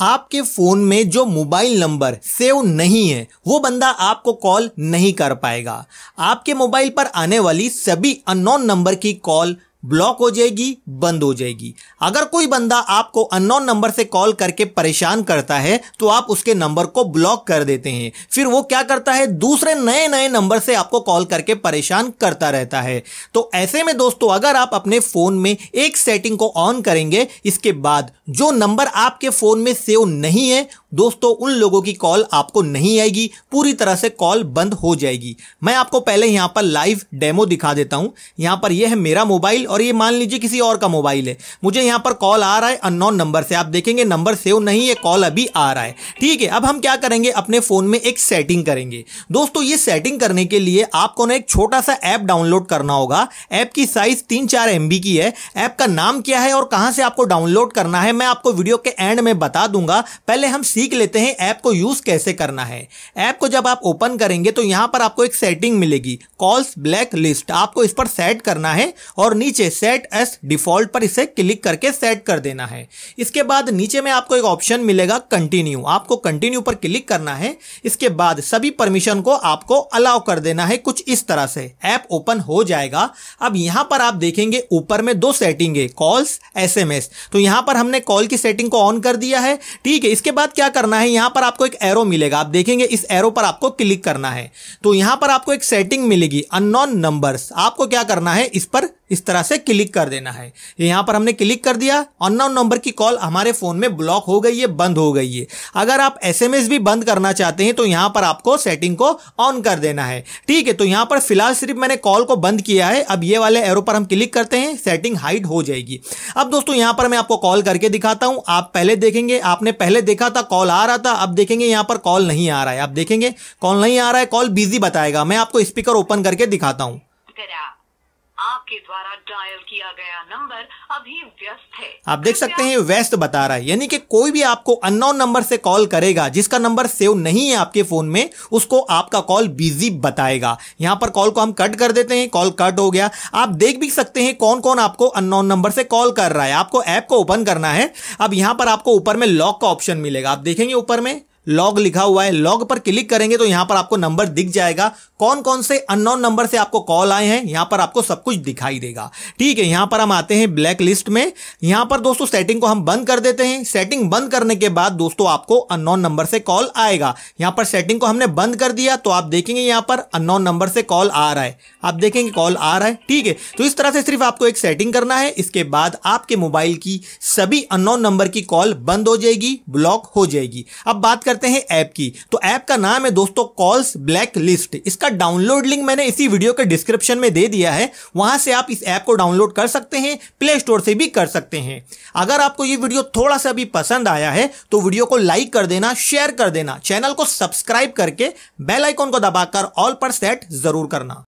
आपके फोन में जो मोबाइल नंबर सेव नहीं है वो बंदा आपको कॉल नहीं कर पाएगा आपके मोबाइल पर आने वाली सभी अननोन नंबर की कॉल ब्लॉक हो जाएगी बंद हो जाएगी अगर कोई बंदा आपको अननोन नंबर से कॉल करके परेशान करता है तो आप उसके नंबर को ब्लॉक कर देते हैं फिर वो क्या करता है दूसरे नए नए नंबर से आपको कॉल करके परेशान करता रहता है तो ऐसे में दोस्तों अगर आप अपने फोन में एक सेटिंग को ऑन करेंगे इसके बाद जो नंबर आपके फोन में सेव नहीं है दोस्तों उन लोगों की कॉल आपको नहीं आएगी पूरी तरह से कॉल बंद हो जाएगी मैं आपको पहले यहां पर लाइव डेमो दिखा देता हूं यहां पर यह है मेरा मोबाइल और और ये मान लीजिए किसी और का मोबाइल है मुझे यहाँ पर कॉल आ रहा है अननोन नंबर से आप देखेंगे नंबर सेव नहीं ये कॉल अभी आ रहा है ठीक है अब हम क्या करेंगे अपने फ़ोन में एक सेटिंग करेंगे दोस्तों ये सेटिंग करने के लिए आपको ना एक छोटा सा ऐप डाउनलोड करना होगा ऐप की साइज़ तीन चार एम की है ऐप का नाम क्या है और कहाँ से आपको डाउनलोड करना है मैं आपको वीडियो के एंड में बता दूंगा पहले हम सीख लेते हैं ऐप को यूज़ कैसे करना है ऐप को जब आप ओपन करेंगे तो यहाँ पर आपको एक सेटिंग मिलेगी कॉल्स ब्लैक लिस्ट आपको इस पर सेट करना है और नीचे नीचे सेट एस डिफॉल्ट पर इसे क्लिक करके सेट कर देना है इसके बाद नीचे में आपको एक ऑप्शन मिलेगा कंटिन्यू आपको कंटिन्यू पर क्लिक करना है इसके बाद सभी परमिशन को आपको अलाउ कर देना है कुछ इस तरह से ऐप ओपन हो जाएगा अब यहां पर आप देखेंगे ऊपर में दो सेटिंग है कॉल्स एसएमएस तो यहां पर हमने कॉल की सेटिंग को ऑन कर दिया है ठीक है इसके बाद क्या करना है यहां पर आपको एक एरो मिलेगा आप देखेंगे इस एरो पर आपको क्लिक करना है तो यहां पर आपको एक सेटिंग मिलेगी अननोन नंबर्स आपको क्या करना है इस पर इस तरह से क्लिक कर देना है यहाँ पर हमने क्लिक कर दिया अननोन नंबर की कॉल हमारे फ़ोन में ब्लॉक हो गई है बंद हो गई है अगर आप एसएमएस भी बंद करना चाहते हैं तो यहाँ पर आपको सेटिंग को ऑन कर देना है ठीक है तो यहाँ पर फिलहाल सिर्फ मैंने कॉल को बंद किया है अब ये वाले एरो पर हम क्लिक करते हैं सेटिंग हाइट हो जाएगी अब दोस्तों यहाँ पर मैं आपको कॉल करके दिखाता हूँ आप पहले देखेंगे आपने पहले देखा था कॉल आ रहा था अब देखेंगे यहाँ पर कॉल नहीं आ रहा है आप देखेंगे कॉल नहीं आ रहा है कॉल बिजी बताएगा मैं आपको स्पीकर ओपन करके दिखाता हूँ द्वारा डायल किया गया नंबर अभी व्यस्त है आप देख सकते हैं व्यस्त बता रहा है यानी कि कोई भी आपको अननोन नंबर से कॉल करेगा जिसका नंबर सेव नहीं है आपके फोन में उसको आपका कॉल बिजी बताएगा यहाँ पर कॉल को हम कट कर देते हैं कॉल कट हो गया आप देख भी सकते हैं कौन कौन आपको अननोन नंबर से कॉल कर रहा है आपको ऐप को ओपन करना है अब यहाँ पर आपको ऊपर में लॉक का ऑप्शन मिलेगा आप देखेंगे ऊपर में लॉग लिखा हुआ है लॉग पर क्लिक करेंगे तो यहां पर आपको नंबर दिख जाएगा कौन कौन से अननोन नंबर से आपको कॉल आए हैं यहां पर आपको सब कुछ दिखाई देगा ठीक है यहां पर हम आते हैं ब्लैक लिस्ट में यहां पर दोस्तों सेटिंग को हम बंद कर देते हैं सेटिंग बंद करने के बाद दोस्तों आपको अननोन नंबर से कॉल आएगा यहां पर सेटिंग को हमने बंद कर दिया तो आप देखेंगे यहां पर अननोन नंबर से कॉल आ रहा है आप देखेंगे कॉल आ रहा है ठीक है तो इस तरह से सिर्फ आपको एक सेटिंग करना है इसके बाद आपके मोबाइल की सभी अननोन नंबर की कॉल बंद हो जाएगी ब्लॉक हो जाएगी अब बात करते करते हैं ऐप की तो ऐप का नाम है दोस्तों कॉल्स ब्लैक लिस्ट इसका डाउनलोड लिंक मैंने इसी वीडियो के डिस्क्रिप्शन में दे दिया है वहां से आप इस ऐप को डाउनलोड कर सकते हैं प्ले स्टोर से भी कर सकते हैं अगर आपको ये वीडियो थोड़ा सा भी पसंद आया है तो वीडियो को लाइक कर देना शेयर कर देना चैनल को सब्सक्राइब करके बेलाइकॉन को दबाकर ऑल पर सेट जरूर करना